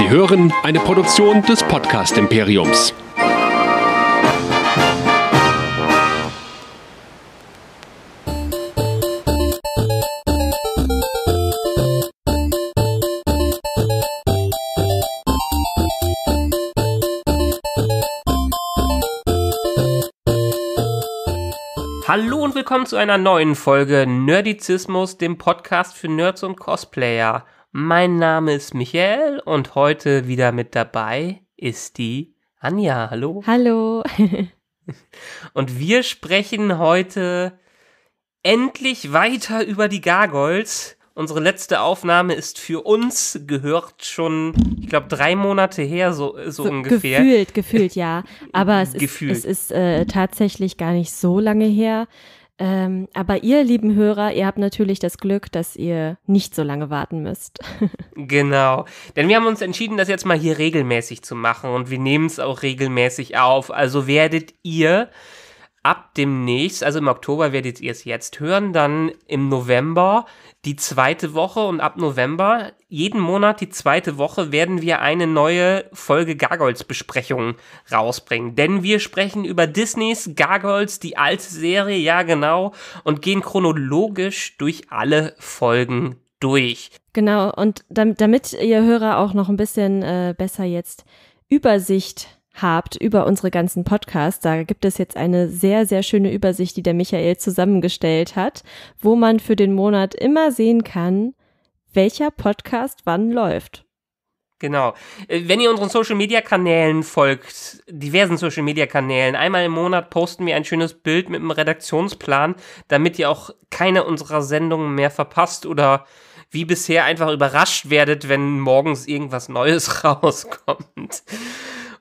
Sie hören eine Produktion des Podcast Imperiums. Hallo und willkommen zu einer neuen Folge Nerdizismus, dem Podcast für Nerds und Cosplayer. Mein Name ist Michael und heute wieder mit dabei ist die Anja. Hallo. Hallo. und wir sprechen heute endlich weiter über die Gargoyles. Unsere letzte Aufnahme ist für uns gehört schon, ich glaube, drei Monate her, so, so, ungefähr. Gefühlt, gefühlt, ja. Aber es ist, es ist äh, tatsächlich gar nicht so lange her. Ähm, aber ihr, lieben Hörer, ihr habt natürlich das Glück, dass ihr nicht so lange warten müsst. genau. Denn wir haben uns entschieden, das jetzt mal hier regelmäßig zu machen und wir nehmen es auch regelmäßig auf. Also werdet ihr ab demnächst, also im Oktober werdet ihr es jetzt hören, dann im November die zweite Woche und ab November jeden Monat die zweite Woche werden wir eine neue Folge Gargoyles Besprechung rausbringen, denn wir sprechen über Disneys Gargoyles, die alte Serie, ja genau, und gehen chronologisch durch alle Folgen durch. Genau, und damit, damit ihr Hörer auch noch ein bisschen äh, besser jetzt Übersicht habt über unsere ganzen Podcasts, da gibt es jetzt eine sehr, sehr schöne Übersicht, die der Michael zusammengestellt hat, wo man für den Monat immer sehen kann, welcher Podcast wann läuft. Genau. Äh, wenn ihr unseren Social Media Kanälen folgt, diversen Social Media Kanälen, einmal im Monat posten wir ein schönes Bild mit einem Redaktionsplan, damit ihr auch keine unserer Sendungen mehr verpasst oder wie bisher einfach überrascht werdet, wenn morgens irgendwas Neues rauskommt.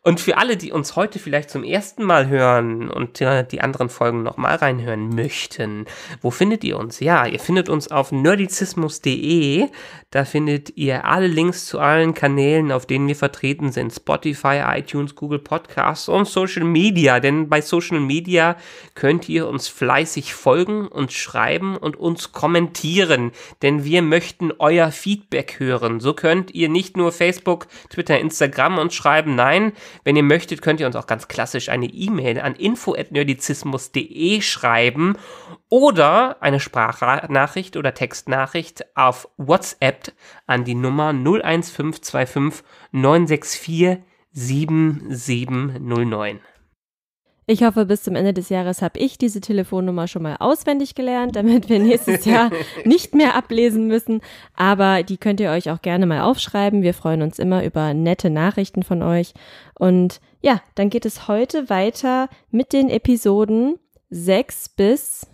Und für alle, die uns heute vielleicht zum ersten Mal hören und äh, die anderen Folgen nochmal reinhören möchten, wo findet ihr uns? Ja, ihr findet uns auf nerdizismus.de. Da findet ihr alle Links zu allen Kanälen, auf denen wir vertreten sind. Spotify, iTunes, Google Podcasts und Social Media. Denn bei Social Media könnt ihr uns fleißig folgen, und schreiben und uns kommentieren. Denn wir möchten euer Feedback hören. So könnt ihr nicht nur Facebook, Twitter, Instagram uns schreiben. Nein, wenn ihr möchtet, könnt ihr uns auch ganz klassisch eine E-Mail an info.nerdizismus.de schreiben oder eine Sprachnachricht oder Textnachricht auf WhatsApp an die Nummer 01525 964 7709. Ich hoffe, bis zum Ende des Jahres habe ich diese Telefonnummer schon mal auswendig gelernt, damit wir nächstes Jahr nicht mehr ablesen müssen. Aber die könnt ihr euch auch gerne mal aufschreiben. Wir freuen uns immer über nette Nachrichten von euch. Und ja, dann geht es heute weiter mit den Episoden 6 bis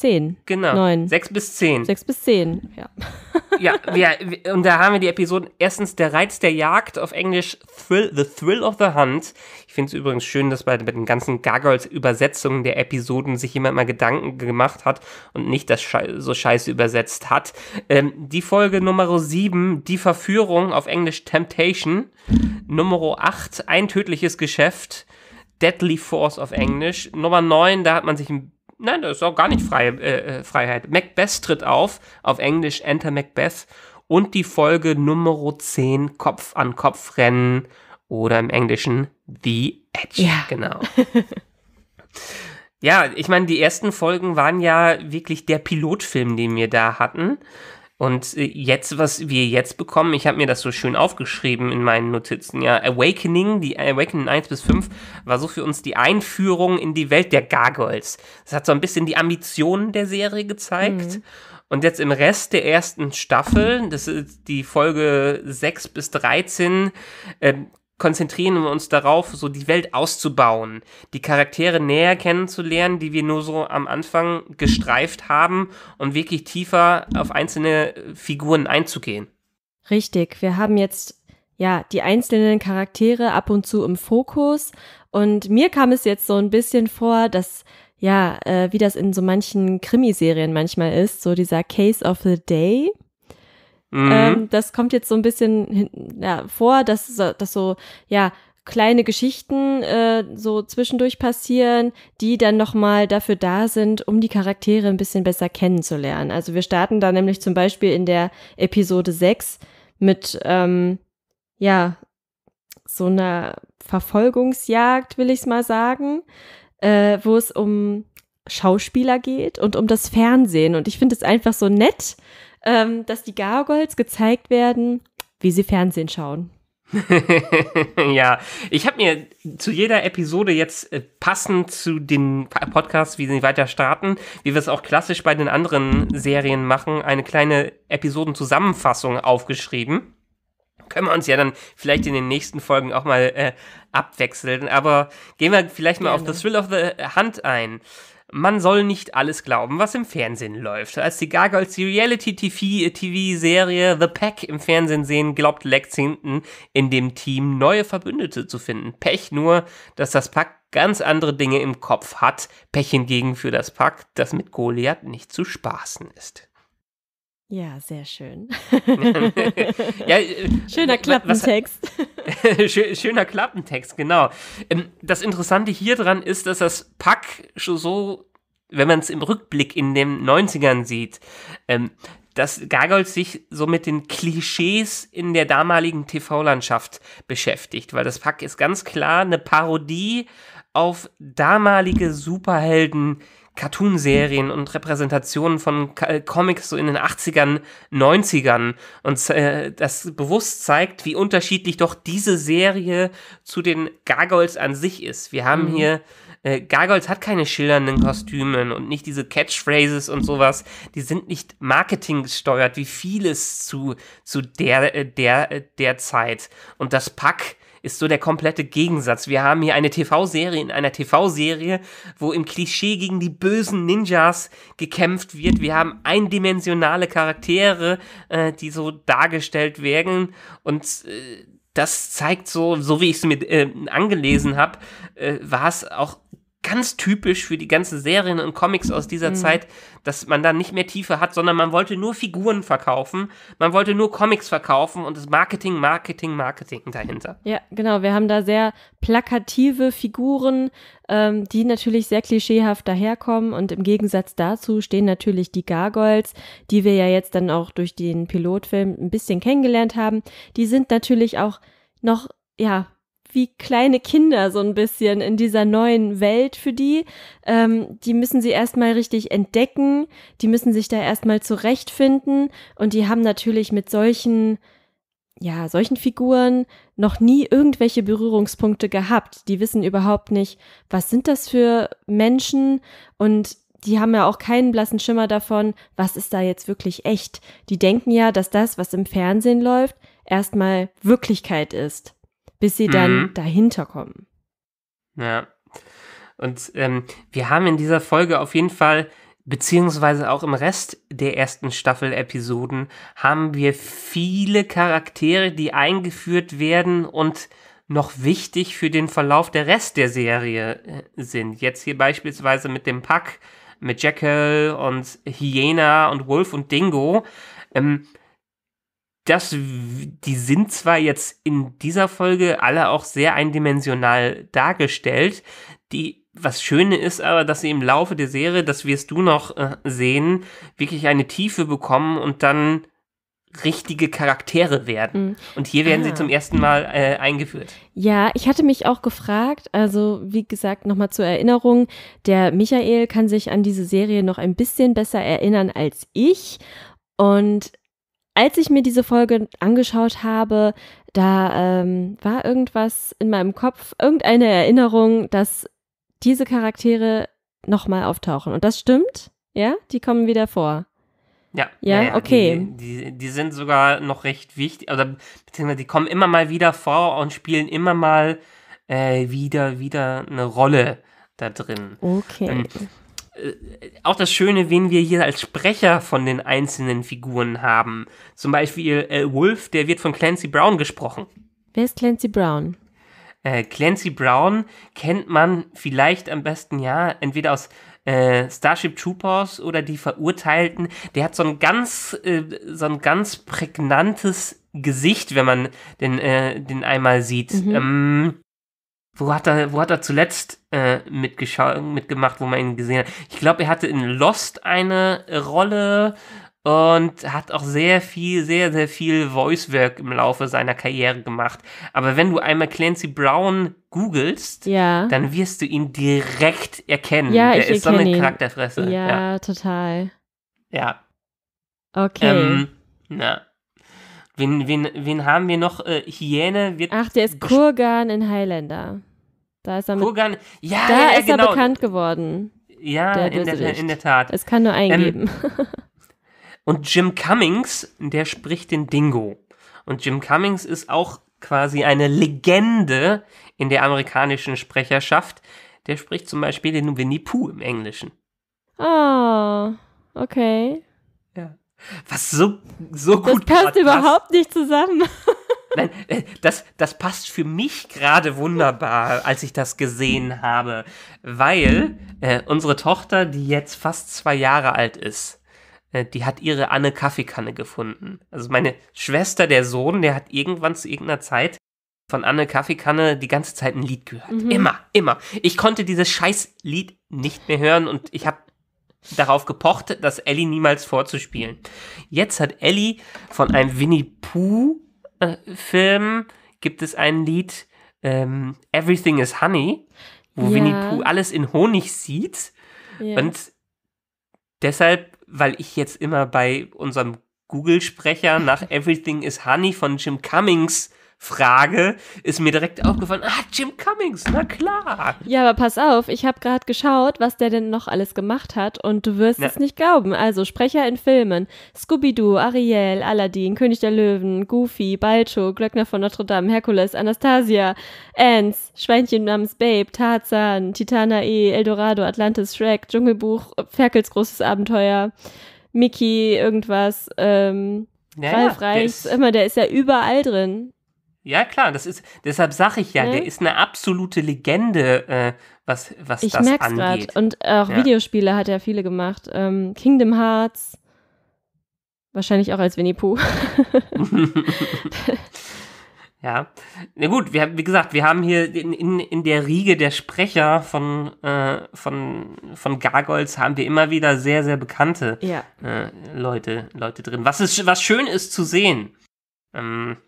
Zehn. Genau. Neun. Sechs bis zehn. Sechs bis zehn, ja. ja, wir, und da haben wir die Episoden erstens Der Reiz der Jagd auf Englisch Thrill, The Thrill of the Hunt. Ich finde es übrigens schön, dass bei, bei den ganzen Gargoyles-Übersetzungen der Episoden sich jemand mal Gedanken gemacht hat und nicht das Schei so scheiße übersetzt hat. Ähm, die Folge Nummer 7, Die Verführung auf Englisch Temptation. Nummer 8, Ein tödliches Geschäft. Deadly Force auf Englisch. Nummer 9, da hat man sich ein Nein, das ist auch gar nicht frei, äh, äh, Freiheit. Macbeth tritt auf, auf Englisch Enter Macbeth. Und die Folge Nummer 10, Kopf an Kopf rennen. Oder im Englischen The Edge. Ja. Genau. ja, ich meine, die ersten Folgen waren ja wirklich der Pilotfilm, den wir da hatten. Und äh, jetzt, was wir jetzt bekommen, ich habe mir das so schön aufgeschrieben in meinen Notizen, ja, Awakening, die Awakening 1 bis 5 war so für uns die Einführung in die Welt der Gargoyles. Das hat so ein bisschen die Ambitionen der Serie gezeigt. Mhm. Und jetzt im Rest der ersten Staffel, das ist die Folge 6 bis 13, äh, konzentrieren wir uns darauf, so die Welt auszubauen, die Charaktere näher kennenzulernen, die wir nur so am Anfang gestreift haben und wirklich tiefer auf einzelne Figuren einzugehen. Richtig, wir haben jetzt ja die einzelnen Charaktere ab und zu im Fokus und mir kam es jetzt so ein bisschen vor, dass ja, äh, wie das in so manchen Krimiserien manchmal ist, so dieser Case of the Day, Mhm. Ähm, das kommt jetzt so ein bisschen ja, vor, dass, dass so, ja, kleine Geschichten äh, so zwischendurch passieren, die dann nochmal dafür da sind, um die Charaktere ein bisschen besser kennenzulernen. Also wir starten da nämlich zum Beispiel in der Episode 6 mit, ähm, ja, so einer Verfolgungsjagd, will ich es mal sagen, äh, wo es um Schauspieler geht und um das Fernsehen. Und ich finde es einfach so nett, ähm, dass die Gargoyles gezeigt werden, wie sie Fernsehen schauen. ja, ich habe mir zu jeder Episode jetzt äh, passend zu dem Podcast, wie sie weiter starten, wie wir es auch klassisch bei den anderen Serien machen, eine kleine Episodenzusammenfassung aufgeschrieben. Können wir uns ja dann vielleicht in den nächsten Folgen auch mal äh, abwechseln. Aber gehen wir vielleicht mal Gerne. auf The Thrill of the Hunt ein man soll nicht alles glauben, was im Fernsehen läuft. Als die Gargoyles die Reality-TV-Serie The Pack im Fernsehen sehen, glaubt Lex hinten in dem Team neue Verbündete zu finden. Pech nur, dass das Pack ganz andere Dinge im Kopf hat. Pech hingegen für das Pack, das mit Goliath nicht zu spaßen ist. Ja, sehr schön. ja, äh, schöner Klappentext. Was, schöner Klappentext, genau. Ähm, das Interessante hier dran ist, dass das Pack schon so, wenn man es im Rückblick in den 90ern sieht, ähm, dass Gargold sich so mit den Klischees in der damaligen TV-Landschaft beschäftigt, weil das Pack ist ganz klar eine Parodie auf damalige Superhelden, äh, Cartoon-Serien und Repräsentationen von äh, Comics so in den 80ern, 90ern und äh, das bewusst zeigt, wie unterschiedlich doch diese Serie zu den Gargoyles an sich ist. Wir haben mhm. hier äh, Gargoyles hat keine schildernden Kostüme und nicht diese Catchphrases und sowas. Die sind nicht marketinggesteuert, wie vieles zu, zu der, äh, der, äh, der Zeit. Und das Pack ist so der komplette Gegensatz. Wir haben hier eine TV-Serie in einer TV-Serie, wo im Klischee gegen die bösen Ninjas gekämpft wird. Wir haben eindimensionale Charaktere, äh, die so dargestellt werden und äh, das zeigt so, so wie ich es mir äh, angelesen habe, äh, war es auch ganz typisch für die ganzen Serien und Comics aus dieser mhm. Zeit, dass man da nicht mehr Tiefe hat, sondern man wollte nur Figuren verkaufen, man wollte nur Comics verkaufen und das Marketing, Marketing, Marketing dahinter. Ja, genau. Wir haben da sehr plakative Figuren, ähm, die natürlich sehr klischeehaft daherkommen und im Gegensatz dazu stehen natürlich die Gargoyles, die wir ja jetzt dann auch durch den Pilotfilm ein bisschen kennengelernt haben. Die sind natürlich auch noch, ja, wie kleine Kinder so ein bisschen in dieser neuen Welt für die. Ähm, die müssen sie erstmal richtig entdecken, die müssen sich da erstmal zurechtfinden und die haben natürlich mit solchen, ja, solchen Figuren noch nie irgendwelche Berührungspunkte gehabt. Die wissen überhaupt nicht, was sind das für Menschen und die haben ja auch keinen blassen Schimmer davon, was ist da jetzt wirklich echt. Die denken ja, dass das, was im Fernsehen läuft, erstmal Wirklichkeit ist bis sie dann mhm. dahinter kommen. Ja. Und ähm, wir haben in dieser Folge auf jeden Fall, beziehungsweise auch im Rest der ersten Staffel-Episoden, haben wir viele Charaktere, die eingeführt werden und noch wichtig für den Verlauf der Rest der Serie äh, sind. Jetzt hier beispielsweise mit dem Pack, mit Jekyll und Hyena und Wolf und Dingo. Ähm, das, die sind zwar jetzt in dieser Folge alle auch sehr eindimensional dargestellt, die was Schöne ist aber, dass sie im Laufe der Serie, das wirst du noch äh, sehen, wirklich eine Tiefe bekommen und dann richtige Charaktere werden. Mhm. Und hier werden ah. sie zum ersten Mal äh, eingeführt. Ja, ich hatte mich auch gefragt, also wie gesagt, nochmal zur Erinnerung, der Michael kann sich an diese Serie noch ein bisschen besser erinnern als ich. Und als ich mir diese Folge angeschaut habe, da ähm, war irgendwas in meinem Kopf, irgendeine Erinnerung, dass diese Charaktere nochmal auftauchen. Und das stimmt, ja? Die kommen wieder vor. Ja, ja, ja okay. Die, die, die, sind sogar noch recht wichtig, oder beziehungsweise die kommen immer mal wieder vor und spielen immer mal äh, wieder, wieder eine Rolle da drin. Okay. Ähm, äh, auch das Schöne, wen wir hier als Sprecher von den einzelnen Figuren haben. Zum Beispiel äh, Wolf, der wird von Clancy Brown gesprochen. Wer ist Clancy Brown? Äh, Clancy Brown kennt man vielleicht am besten, ja, entweder aus äh, Starship Troopers oder die Verurteilten. Der hat so ein ganz, äh, so ein ganz prägnantes Gesicht, wenn man den, äh, den einmal sieht. Mhm. Ähm, wo hat er, wo hat er zuletzt äh, mitgemacht, wo man ihn gesehen hat? Ich glaube, er hatte in Lost eine Rolle und hat auch sehr viel, sehr, sehr viel Voice-Work im Laufe seiner Karriere gemacht. Aber wenn du einmal Clancy Brown googelst, ja. dann wirst du ihn direkt erkennen. Ja, Der ich ist so eine ihn. Charakterfresse. Ja, ja, total. Ja. Okay. Ähm, na. Wen, wen, wen haben wir noch? Äh, Hyäne wird. Ach, der ist Kurgan in Highlander. Da ist er mit, Kurgan, ja, da ja, ja, genau. er bekannt geworden. Ja, der in, der, in, der, Tat. Es kann nur eingeben. Ähm, und Jim Cummings, der spricht den Dingo. Und Jim Cummings ist auch quasi eine Legende in der amerikanischen Sprecherschaft. Der spricht zum Beispiel den Winnie Pooh im Englischen. Ah, oh, okay. Ja. Was so, so das gut. Das passt überhaupt nicht zusammen. Nein, äh, das, das passt für mich gerade wunderbar, als ich das gesehen habe, weil äh, unsere Tochter, die jetzt fast zwei Jahre alt ist, äh, die hat ihre Anne Kaffeekanne gefunden. Also meine Schwester, der Sohn, der hat irgendwann zu irgendeiner Zeit von Anne Kaffeekanne die ganze Zeit ein Lied gehört. Mhm. Immer, immer. Ich konnte dieses Scheißlied nicht mehr hören und ich habe darauf gepocht, dass Ellie niemals vorzuspielen. Jetzt hat Ellie von einem Winnie Pooh-Film äh, gibt es ein Lied ähm, Everything is Honey, wo ja. Winnie Pooh alles in Honig sieht. Ja. Und deshalb, weil ich jetzt immer bei unserem Google-Sprecher nach Everything is Honey von Jim Cummings Frage ist mir direkt aufgefallen, ah, Jim Cummings, na klar. Ja, aber pass auf, ich habe gerade geschaut, was der denn noch alles gemacht hat und du wirst na. es nicht glauben. Also Sprecher in Filmen, Scooby-Doo, Ariel, Aladdin, König der Löwen, Goofy, Balcho, Glöckner von Notre Dame, Herkules, Anastasia, Ants, Schweinchen namens Babe, Tarzan, Titana E, Eldorado, Atlantis, Shrek, Dschungelbuch, Ferkels großes Abenteuer, Mickey, irgendwas, ähm, naja, Ralf Reis, immer, der ist ja überall drin. Ja, klar, das ist, deshalb sage ich ja, hm? der mhm. ist eine absolute Legende, äh, was, was ich das merk's angeht. Grad. Und auch ja. Videospiele hat er viele gemacht. Ähm, Kingdom Hearts, wahrscheinlich auch als Winnie Pooh. ja, na gut, wir, wie gesagt, wir haben hier in, in, in der Riege der Sprecher von, äh, von, von Gargoyles haben wir immer wieder sehr, sehr bekannte ja. äh, Leute, Leute drin. Was, ist, was schön ist zu sehen. Ähm,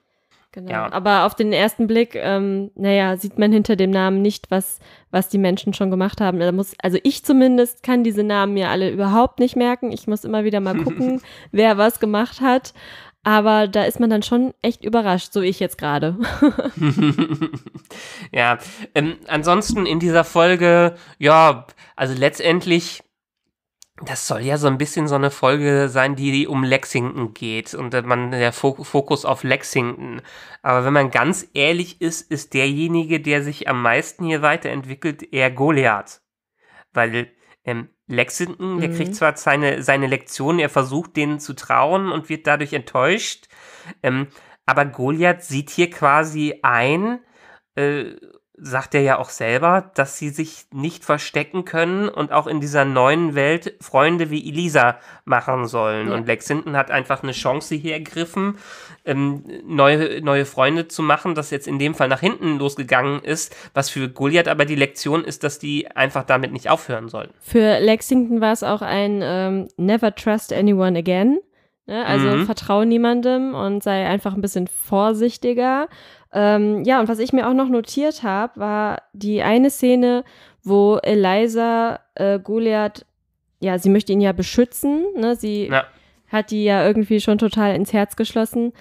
Genau. Ja. Aber auf den ersten Blick, ähm, naja, sieht man hinter dem Namen nicht, was, was die Menschen schon gemacht haben. Da muss, also ich zumindest kann diese Namen mir alle überhaupt nicht merken. Ich muss immer wieder mal gucken, wer was gemacht hat. Aber da ist man dann schon echt überrascht, so ich jetzt gerade. ja, ähm, ansonsten in dieser Folge, ja, also letztendlich das soll ja so ein bisschen so eine Folge sein, die um Lexington geht und man der Fokus auf Lexington. Aber wenn man ganz ehrlich ist, ist derjenige, der sich am meisten hier weiterentwickelt, eher Goliath. Weil ähm, Lexington, mhm. der kriegt mhm. zwar seine, seine Lektionen, er versucht denen zu trauen und wird dadurch enttäuscht. Ähm, aber Goliath sieht hier quasi ein äh, sagt er ja auch selber, dass sie sich nicht verstecken können und auch in dieser neuen Welt Freunde wie Elisa machen sollen. Ja. Und Lexington hat einfach eine Chance hier ergriffen, ähm, neue, neue Freunde zu machen, das jetzt in dem Fall nach hinten losgegangen ist, was für Goliath aber die Lektion ist, dass die einfach damit nicht aufhören sollen. Für Lexington war es auch ein ähm, Never Trust Anyone Again. Ne? Also mhm. vertraue niemandem und sei einfach ein bisschen vorsichtiger. Ähm, ja, und was ich mir auch noch notiert habe, war die eine Szene, wo Eliza äh, Goliath, ja, sie möchte ihn ja beschützen, ne? Sie ja. hat die ja irgendwie schon total ins Herz geschlossen.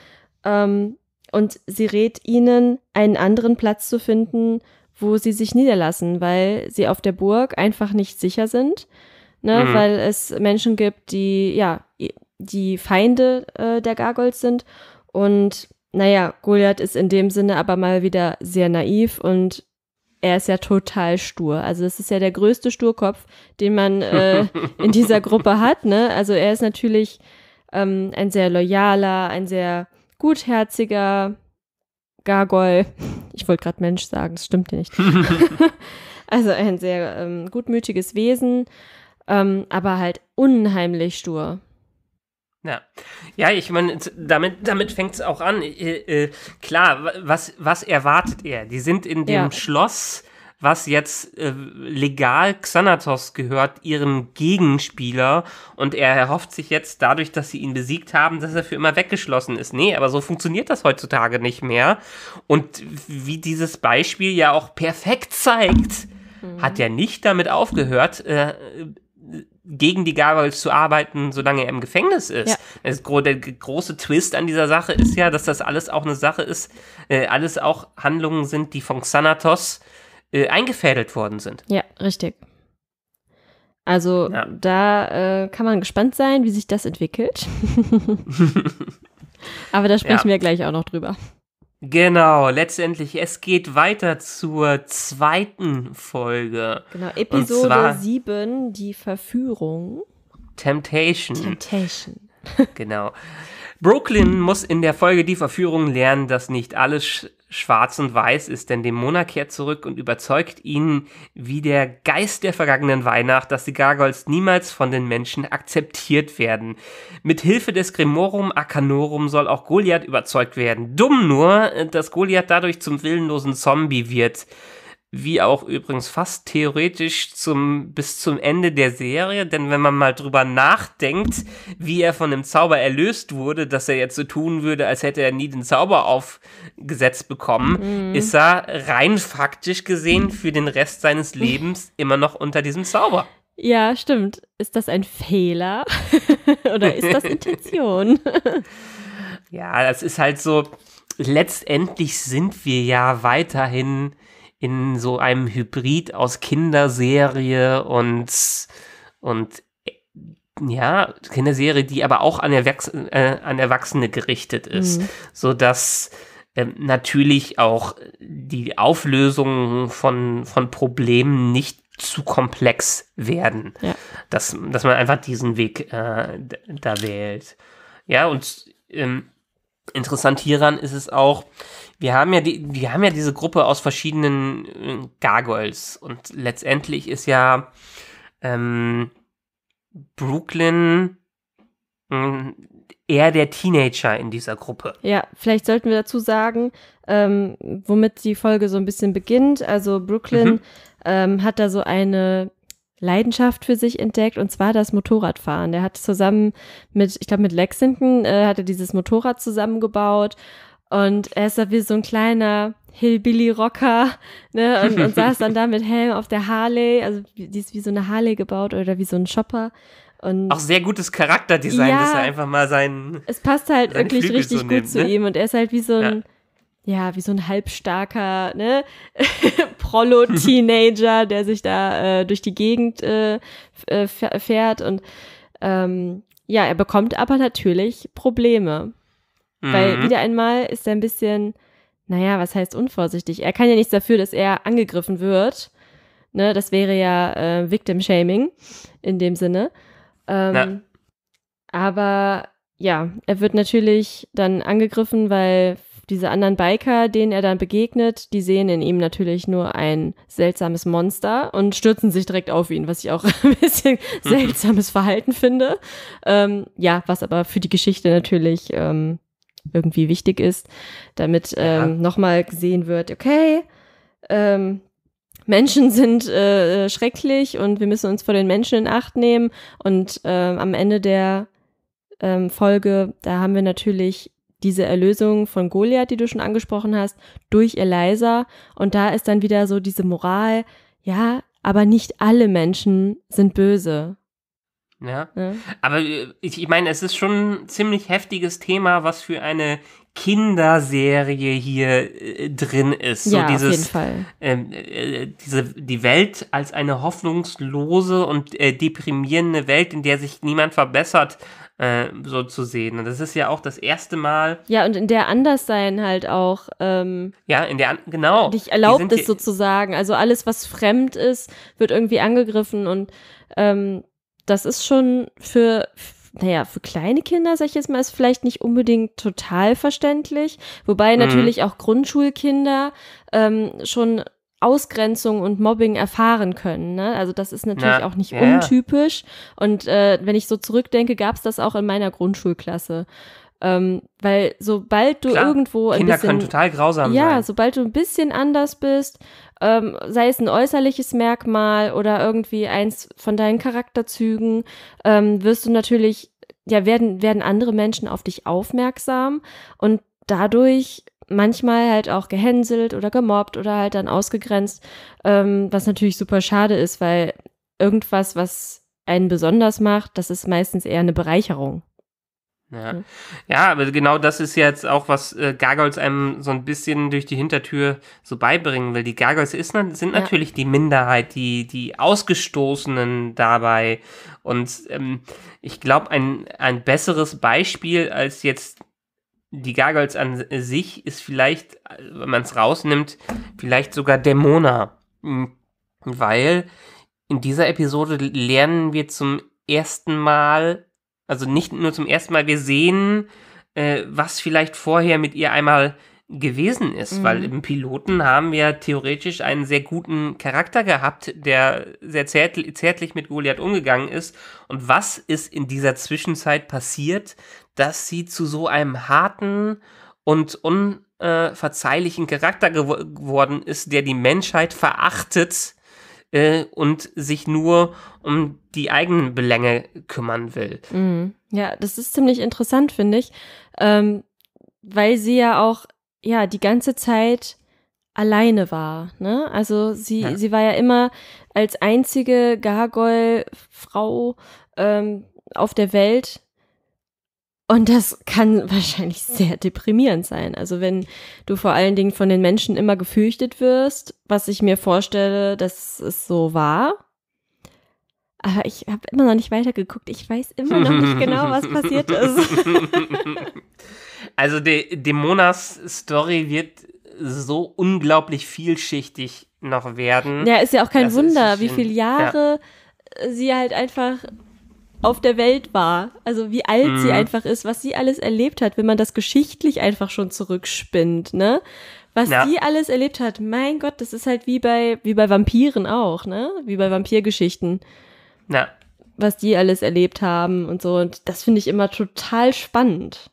Ähm, und sie rät ihnen, einen anderen Platz zu finden, wo sie sich niederlassen, weil sie auf der Burg einfach nicht sicher sind, ne? Mhm. weil es Menschen gibt, die ja die Feinde äh, der Gargoyles sind und naja, Goliath ist in dem Sinne aber mal wieder sehr naiv und er ist ja total stur. Also es ist ja der größte Sturkopf, den man äh, in dieser Gruppe hat. Ne? Also er ist natürlich ähm, ein sehr loyaler, ein sehr gutherziger Gargoyle. Ich wollte gerade Mensch sagen, es stimmt ja nicht. also ein sehr ähm, gutmütiges Wesen, ähm, aber halt unheimlich stur. Ja, ja ich meine, damit, damit fängt es auch an. Äh, äh, klar, was, was erwartet er? Die sind in dem ja. Schloss, was jetzt äh, legal Xanatos gehört, ihrem Gegenspieler. Und er erhofft sich jetzt dadurch, dass sie ihn besiegt haben, dass er für immer weggeschlossen ist. Nee, aber so funktioniert das heutzutage nicht mehr. Und wie dieses Beispiel ja auch perfekt zeigt, mhm. hat er nicht damit aufgehört. Äh, gegen die Gargoyles zu arbeiten, solange er im Gefängnis ist. Ja. Gro der große Twist an dieser Sache ist ja, dass das alles auch eine Sache ist, äh, alles auch Handlungen sind, die von Xanatos äh, eingefädelt worden sind. Ja, richtig. Also ja. da äh, kann man gespannt sein, wie sich das entwickelt. Aber da sprechen ja. wir gleich auch noch drüber. Genau, letztendlich, es geht weiter zur zweiten Folge. Genau, Episode 7, die Verführung. Temptation. Temptation. genau. Brooklyn muss in der Folge die Verführung lernen, dass nicht alles Schwarz und Weiß ist, denn Demona kehrt zurück und überzeugt ihnen, wie der Geist der vergangenen Weihnacht, dass die Gargoyles niemals von den Menschen akzeptiert werden. Mit Hilfe des Grimorum Arcanorum soll auch Goliath überzeugt werden. Dumm nur, dass Goliath dadurch zum willenlosen Zombie wird wie auch übrigens fast theoretisch zum, bis zum Ende der Serie, denn wenn man mal drüber nachdenkt, wie er von dem Zauber erlöst wurde, dass er jetzt so tun würde, als hätte er nie den Zauber aufgesetzt bekommen, mhm. ist er rein faktisch gesehen für den Rest seines Lebens immer noch unter diesem Zauber. Ja, stimmt. Ist das ein Fehler oder ist das Intention? ja, das ist halt so, letztendlich sind wir ja weiterhin in so einem Hybrid aus Kinderserie und, und ja, Kinderserie, die aber auch an, Erwachs äh, an Erwachsene gerichtet ist, mhm. sodass ähm, natürlich auch die Auflösung von, von Problemen nicht zu komplex werden. Ja. Dass, dass man einfach diesen Weg äh, da wählt. Ja, und ähm, interessant hieran ist es auch, wir haben ja die, wir haben ja diese Gruppe aus verschiedenen äh, Gargoyles und letztendlich ist ja ähm, Brooklyn mh, hm, eher der Teenager in dieser Gruppe. Ja, vielleicht sollten wir dazu sagen, ähm, womit die Folge so ein bisschen beginnt. Also Brooklyn mhm. ähm, hat da so eine Leidenschaft für sich entdeckt und zwar das Motorradfahren. Der hat zusammen mit, ich glaube mit Lexington, äh, hat er dieses Motorrad zusammengebaut und er ist da wie so ein kleiner Hillbilly-Rocker, ne, und, und saß dann da mit Helm auf der Harley, also die ist wie so eine Harley gebaut oder wie so ein Shopper. Und auch sehr gutes Charakterdesign, ja, dass er einfach mal sein. Es passt halt wirklich Flügel richtig so gut nimmt, zu ne? ihm und er ist halt wie so ein, ja, ja wie so ein halbstarker, ne, prolo teenager der sich da äh, durch die Gegend äh, äh, fährt und ähm, ja, er bekommt aber natürlich Probleme. Mhm. Weil wieder einmal ist er ein bisschen, naja, was heißt unvorsichtig? Er kann ja nichts dafür, dass er angegriffen wird. Ne, das wäre ja äh, Victim-Shaming in dem Sinne. Ähm, aber ja, er wird natürlich dann angegriffen, weil diese anderen Biker, denen er dann begegnet, die sehen in ihm natürlich nur ein seltsames Monster und stürzen sich direkt auf ihn, was ich auch ein bisschen seltsames Verhalten finde. Ähm, ja, was aber für die Geschichte natürlich ähm, irgendwie wichtig ist, damit ja. ähm, nochmal gesehen wird, okay, ähm, Menschen sind äh, äh schrecklich und wir müssen uns vor den Menschen in Acht nehmen. Und äh, am Ende der ähm, Folge, da haben wir natürlich diese Erlösung von Goliath, die du schon angesprochen hast, durch Eliza. Und da ist dann wieder so diese Moral, ja, aber nicht alle Menschen sind böse. Ja. ja. Aber äh, ich, ich meine, es ist schon ein ziemlich heftiges Thema, was für eine Kinderserie hier äh, drin ist. So ja, dieses, auf jeden Fall. Ähm, äh, diese, die Welt als eine hoffnungslose und äh, deprimierende Welt, in der sich niemand verbessert, äh, so zu sehen. Und das ist ja auch das erste Mal. Ja, und in der Anderssein halt auch. Ähm, ja, in der, genau. Dich erlaubt es sozusagen. Also alles, was fremd ist, wird irgendwie angegriffen und ähm, das ist schon für, naja, für kleine Kinder, sag ich jetzt mal, ist vielleicht nicht unbedingt total verständlich. Wobei mhm. natürlich auch Grundschulkinder ähm, schon Ausgrenzung und Mobbing erfahren können. Ne? Also das ist natürlich ja. auch nicht ja. untypisch. Und äh, wenn ich so zurückdenke, gab es das auch in meiner Grundschulklasse. Ähm, weil sobald du Klar, irgendwo. Kinder bisschen, können total grausam ja, sein. Ja, sobald du ein bisschen anders bist, ähm, sei es ein äußerliches Merkmal oder irgendwie eins von deinen Charakterzügen, ähm, wirst du natürlich, ja, werden, werden andere Menschen auf dich aufmerksam und dadurch manchmal halt auch gehänselt oder gemobbt oder halt dann ausgegrenzt, ähm, was natürlich super schade ist, weil irgendwas, was einen besonders macht, das ist meistens eher eine Bereicherung. Ja. Hm. ja, aber genau das ist jetzt auch, was äh, Gargoyles einem so ein bisschen durch die Hintertür so beibringen will. Die Gargoyles ist, sind natürlich die Minderheit, die, die Ausgestoßenen dabei. Und ähm, ich glaube, ein, ein besseres Beispiel als jetzt die Gargoyles an sich ist vielleicht, wenn man es rausnimmt, vielleicht sogar Dämona. Hm, weil in dieser Episode lernen wir zum ersten Mal also nicht nur zum ersten Mal, wir sehen, äh, was vielleicht vorher mit ihr einmal gewesen ist, mhm. weil im Piloten haben wir theoretisch einen sehr guten Charakter gehabt, der sehr zärtl zärtlich mit Goliath umgegangen ist. Und was ist in dieser Zwischenzeit passiert, dass sie zu so einem harten und unverzeihlichen äh, Charakter gew geworden ist, der die Menschheit verachtet äh, und sich nur um die eigenen Belänge kümmern will. Mhm. Ja, das ist ziemlich interessant, finde ich, ähm, weil sie ja auch ja die ganze Zeit alleine war. Ne? Also sie, ja. sie war ja immer als einzige Gargoyle-Frau ähm, auf der Welt und das kann wahrscheinlich sehr deprimierend sein. Also wenn du vor allen Dingen von den Menschen immer gefürchtet wirst, was ich mir vorstelle, dass es so war. Aber ich habe immer noch nicht weitergeguckt. Ich weiß immer noch nicht genau, was passiert ist. also die Demonas Story wird so unglaublich vielschichtig noch werden. Ja, ist ja auch kein das Wunder, wie viele Jahre ja. sie halt einfach auf der Welt war. Also wie alt mhm. sie einfach ist, was sie alles erlebt hat, wenn man das geschichtlich einfach schon zurückspinnt, ne? Was ja. sie alles erlebt hat, mein Gott, das ist halt wie bei, wie bei Vampiren auch, ne? Wie bei Vampirgeschichten. Ja. Was die alles erlebt haben und so. Und das finde ich immer total spannend.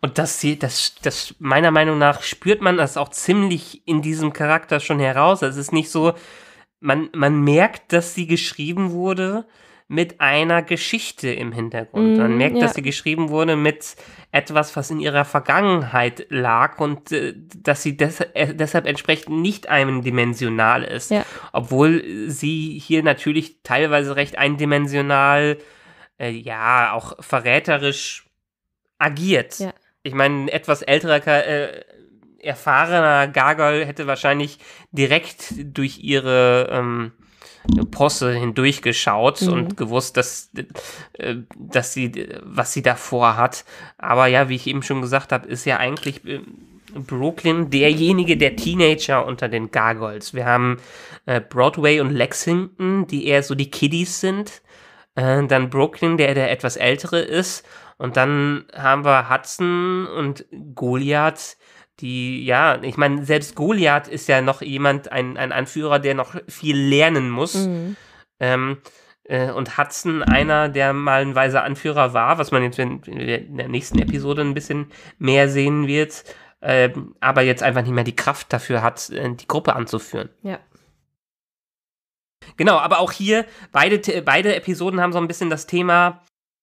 Und das, das, das, meiner Meinung nach, spürt man das auch ziemlich in diesem Charakter schon heraus. Es ist nicht so, man, man merkt, dass sie geschrieben wurde, mit einer Geschichte im Hintergrund. Mm, Man merkt, ja. dass sie geschrieben wurde mit etwas, was in ihrer Vergangenheit lag und äh, dass sie des äh, deshalb entsprechend nicht eindimensional ist. Ja. Obwohl sie hier natürlich teilweise recht eindimensional, äh, ja, auch verräterisch agiert. Ja. Ich meine, etwas älterer äh, erfahrener Gargoyle hätte wahrscheinlich direkt durch ihre ähm, Posse hindurchgeschaut mhm. und gewusst, dass, äh, dass sie, was sie davor hat. Aber ja, wie ich eben schon gesagt habe, ist ja eigentlich äh, Brooklyn derjenige der Teenager unter den Gargoyles. Wir haben äh, Broadway und Lexington, die eher so die Kiddies sind. dann Brooklyn, der der etwas ältere ist. Und dann haben wir Hudson und Goliath, die, ja, ich meine, selbst Goliath ist ja noch jemand, ein, ein Anführer, der noch viel lernen muss. Mhm. Ähm, äh, und Hudson, einer, der mal ein weiser Anführer war, was man jetzt in, in der nächsten Episode ein bisschen mehr sehen wird, äh, aber jetzt einfach nicht mehr die Kraft dafür hat, äh, die Gruppe anzuführen. Ja. Genau, aber auch hier, beide, beide Episoden haben so ein bisschen das Thema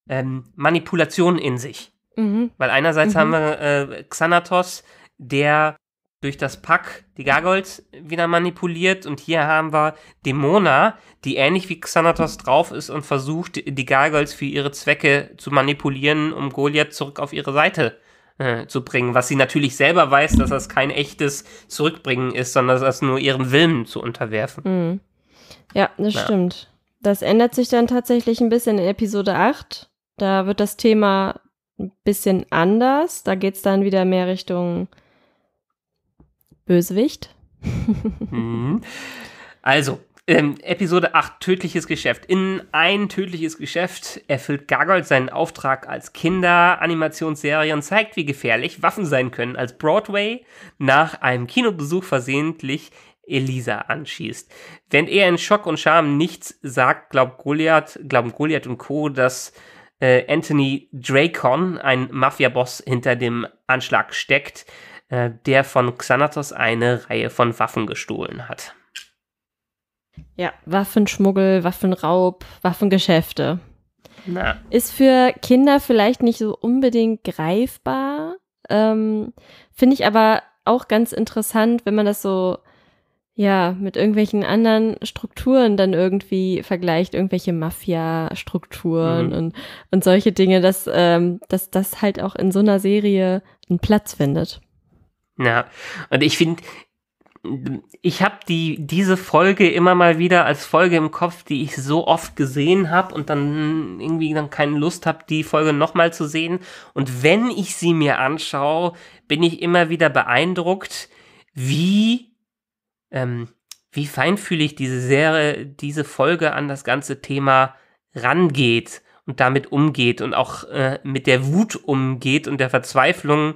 ähm, Manipulation in sich. Mhm. Weil einerseits mhm. haben wir äh, Xanatos, der durch das Pack die Gargoyles wieder manipuliert. Und hier haben wir Demona, die ähnlich wie Xanatos drauf ist und versucht, die Gargoyles für ihre Zwecke zu manipulieren, um Goliath zurück auf ihre Seite äh, zu bringen. Was sie natürlich selber weiß, dass das kein echtes Zurückbringen ist, sondern das nur ihrem Willen zu unterwerfen. Mhm. Ja, das ja. stimmt. Das ändert sich dann tatsächlich ein bisschen in Episode 8. Da wird das Thema ein bisschen anders. Da geht es dann wieder mehr Richtung Bösewicht. Mhm. Also, ähm, Episode 8, tödliches Geschäft. In ein tödliches Geschäft erfüllt Gargold seinen Auftrag als Kinder-Animationsserie und zeigt, wie gefährlich Waffen sein können, als Broadway nach einem Kinobesuch versehentlich Elisa anschießt. Wenn er in Schock und Scham nichts sagt, glaubt Goliath, glauben Goliath und Co., dass äh, Anthony Dracon, ein Mafia-Boss, hinter dem Anschlag steckt. Äh, der von Xanatos eine Reihe von Waffen gestohlen hat. Ja, Waffenschmuggel, Waffenraub, Waffengeschäfte. Na. Ist für Kinder vielleicht nicht so unbedingt greifbar. Ähm, Finde ich aber auch ganz interessant, wenn man das so ja mit irgendwelchen anderen Strukturen dann irgendwie vergleicht, irgendwelche Mafia-Strukturen mhm. und, und solche Dinge, dass, ähm, dass das halt auch in so einer Serie einen Platz findet. Ja, und ich finde, ich habe die diese Folge immer mal wieder als Folge im Kopf, die ich so oft gesehen habe und dann irgendwie dann keine Lust habe, die Folge nochmal zu sehen. Und wenn ich sie mir anschaue, bin ich immer wieder beeindruckt, wie ähm, wie feinfühlig diese Serie, diese Folge an das ganze Thema rangeht und damit umgeht und auch äh, mit der Wut umgeht und der Verzweiflung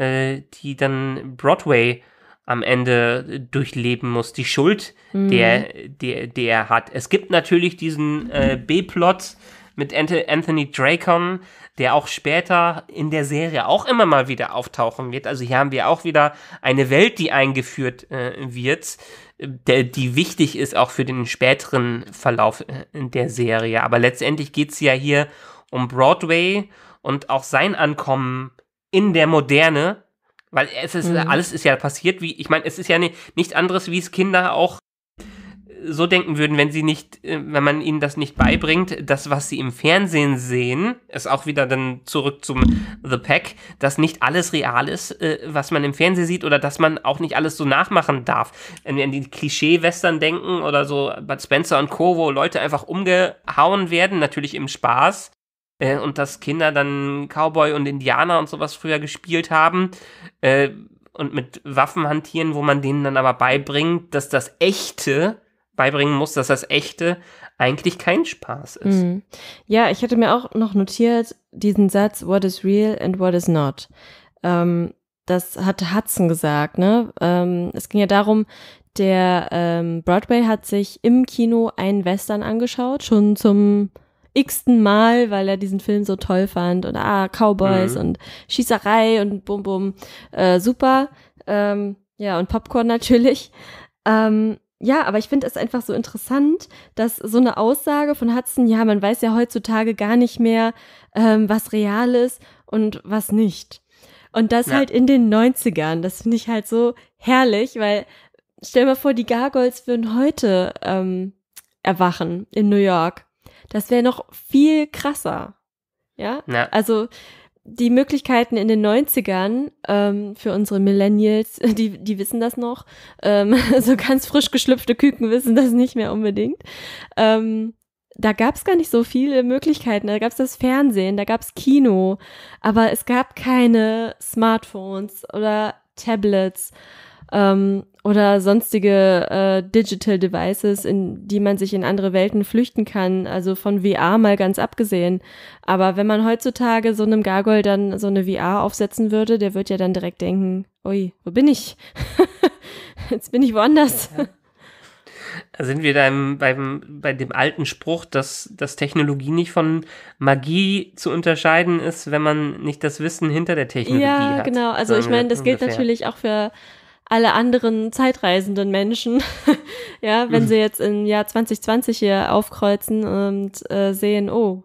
äh, die dann Broadway am Ende durchleben muss, die Schuld, mhm. der, der, der er hat. Es gibt natürlich diesen äh, B-Plot mit Anthony Dracon, der auch später in der Serie auch immer mal wieder auftauchen wird. Also hier haben wir auch wieder eine Welt, die eingeführt äh, wird, der, die wichtig ist auch für den späteren Verlauf äh, der Serie. Aber letztendlich geht es ja hier um Broadway und auch sein Ankommen in der Moderne, weil es ist, mhm. alles ist ja passiert, wie, ich meine, es ist ja ne, nichts anderes, wie es Kinder auch so denken würden, wenn sie nicht, äh, wenn man ihnen das nicht beibringt, das, was sie im Fernsehen sehen, ist auch wieder dann zurück zum The Pack, dass nicht alles real ist, äh, was man im Fernsehen sieht oder dass man auch nicht alles so nachmachen darf. Wenn wir an die Klischee-Western denken oder so, Bud Spencer und Co., wo Leute einfach umgehauen werden, natürlich im Spaß, äh, und dass Kinder dann Cowboy und Indianer und sowas früher gespielt haben äh, und mit Waffen hantieren, wo man denen dann aber beibringt, dass das echte beibringen muss, dass das echte eigentlich kein Spaß ist. Mhm. Ja, ich hatte mir auch noch notiert diesen Satz, what is real and what is not. Ähm, das hat Hudson gesagt, ne? Ähm, es ging ja darum, der ähm, Broadway hat sich im Kino einen Western angeschaut, schon zum x-ten Mal, weil er diesen Film so toll fand und ah, Cowboys mhm. und Schießerei und bum bum, äh, super. Ähm, ja, und Popcorn natürlich. Ähm, ja, aber ich finde es einfach so interessant, dass so eine Aussage von Hudson, ja, man weiß ja heutzutage gar nicht mehr, ähm, was real ist und was nicht. Und das ja. halt in den 90ern. Das finde ich halt so herrlich, weil stell mal vor, die Gargoyles würden heute ähm, erwachen in New York. Das wäre noch viel krasser. Ja? ja. Also die Möglichkeiten in den 90ern ähm, für unsere Millennials, die, die wissen das noch. Ähm, so ganz frisch geschlüpfte Küken wissen das nicht mehr unbedingt. Ähm, da gab es gar nicht so viele Möglichkeiten. Da gab es das Fernsehen, da gab es Kino, aber es gab keine Smartphones oder Tablets. Ähm, oder sonstige äh, Digital Devices, in die man sich in andere Welten flüchten kann, also von VR mal ganz abgesehen. Aber wenn man heutzutage so einem Gargoyle dann so eine VR aufsetzen würde, der wird ja dann direkt denken, ui, wo bin ich? Jetzt bin ich woanders. Ja. sind wir beim, beim, bei dem alten Spruch, dass, dass Technologie nicht von Magie zu unterscheiden ist, wenn man nicht das Wissen hinter der Technologie ja, hat. Ja, genau. Also ich meine, das ungefähr. gilt natürlich auch für alle anderen zeitreisenden Menschen, ja, wenn mhm. sie jetzt im Jahr 2020 hier aufkreuzen und äh, sehen, oh,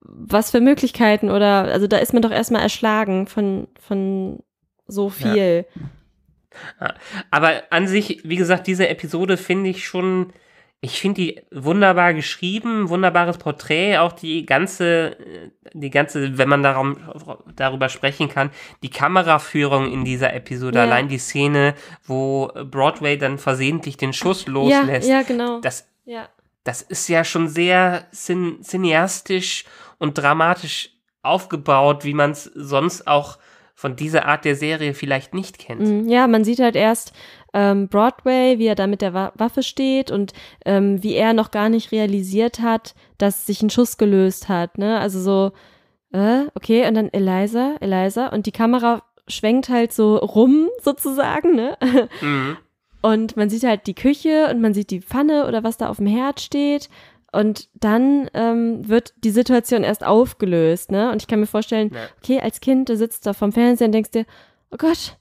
was für Möglichkeiten oder, also da ist man doch erstmal erschlagen von, von so viel. Ja. Aber an sich, wie gesagt, diese Episode finde ich schon ich finde die wunderbar geschrieben, wunderbares Porträt, auch die ganze, äh, die ganze, wenn man darum, darüber sprechen kann, die Kameraführung in dieser Episode, ja. allein die Szene, wo Broadway dann versehentlich den Schuss loslässt. Ja, ja genau. Das, ja. das ist ja schon sehr cin cineastisch und dramatisch aufgebaut, wie man es sonst auch von dieser Art der Serie vielleicht nicht kennt. Mhm. Ja, man sieht halt erst, ähm, Broadway, wie er da mit der Waffe steht und ähm, wie er noch gar nicht realisiert hat, dass sich ein Schuss gelöst hat. Ne? Also so, äh, okay, und dann Eliza, Eliza und die Kamera schwenkt halt so rum sozusagen. Ne? Mhm. Und man sieht halt die Küche und man sieht die Pfanne oder was da auf dem Herd steht. Und dann ähm, wird die Situation erst aufgelöst, ne? Und ich kann mir vorstellen, ja. okay, als Kind, du sitzt da vorm Fernseher und denkst dir, oh Gott,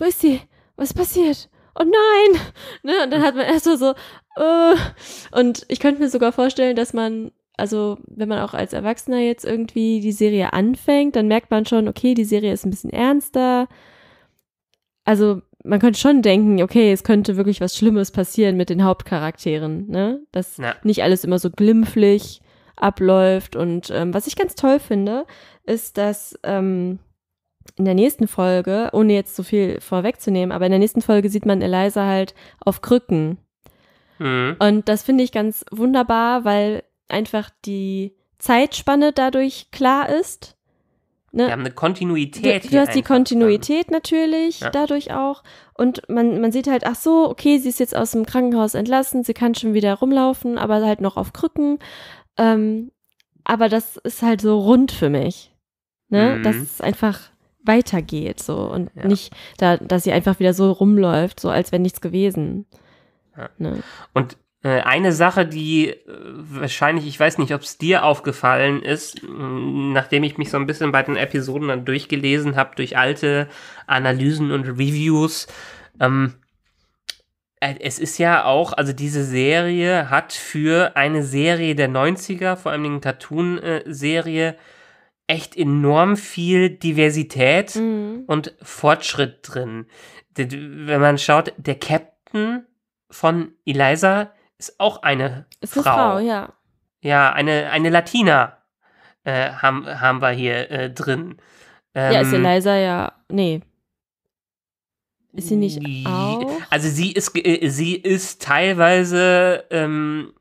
wo ist sie? was ist passiert? Oh nein! Ne? Und dann hat man erst so, so äh. und ich könnte mir sogar vorstellen, dass man, also wenn man auch als Erwachsener jetzt irgendwie die Serie anfängt, dann merkt man schon, okay, die Serie ist ein bisschen ernster. Also man könnte schon denken, okay, es könnte wirklich was Schlimmes passieren mit den Hauptcharakteren, ne? Dass ja. nicht alles immer so glimpflich abläuft. Und ähm, was ich ganz toll finde, ist, dass ähm, in der nächsten Folge, ohne jetzt so viel vorwegzunehmen, aber in der nächsten Folge sieht man Eliza halt auf Krücken. Mhm. Und das finde ich ganz wunderbar, weil einfach die Zeitspanne dadurch klar ist. Ne? Wir haben eine Kontinuität. Du, du hast die Kontinuität dann. natürlich ja. dadurch auch. Und man, man sieht halt, ach so, okay, sie ist jetzt aus dem Krankenhaus entlassen, sie kann schon wieder rumlaufen, aber halt noch auf Krücken. Ähm, aber das ist halt so rund für mich. Ne? Mhm. Das ist einfach weitergeht, so und ja. nicht, da, dass sie einfach wieder so rumläuft, so als wenn nichts gewesen. Ja. Ne? Und äh, eine Sache, die äh, wahrscheinlich, ich weiß nicht, ob es dir aufgefallen ist, nachdem ich mich so ein bisschen bei den Episoden dann durchgelesen habe, durch alte Analysen und Reviews, ähm, äh, es ist ja auch, also diese Serie hat für eine Serie der 90er, vor allem eine Cartoon-Serie, äh, echt enorm viel Diversität mhm. und Fortschritt drin. Wenn man schaut, der Captain von Eliza ist auch eine ist Frau. Frau. ja. Ja, eine, eine Latina äh, haben, haben wir hier äh, drin. Ähm, ja, ist ähm, Eliza ja. Nee. Ist sie nicht auch? Also sie ist, äh, sie ist teilweise ähm,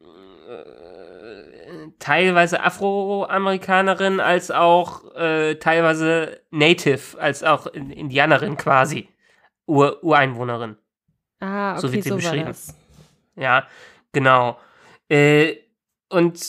teilweise Afroamerikanerin als auch äh, teilweise Native, als auch Indianerin quasi, Ur Ureinwohnerin. Ah, okay, so wird sie so beschrieben. Das. Ja, genau. Äh, und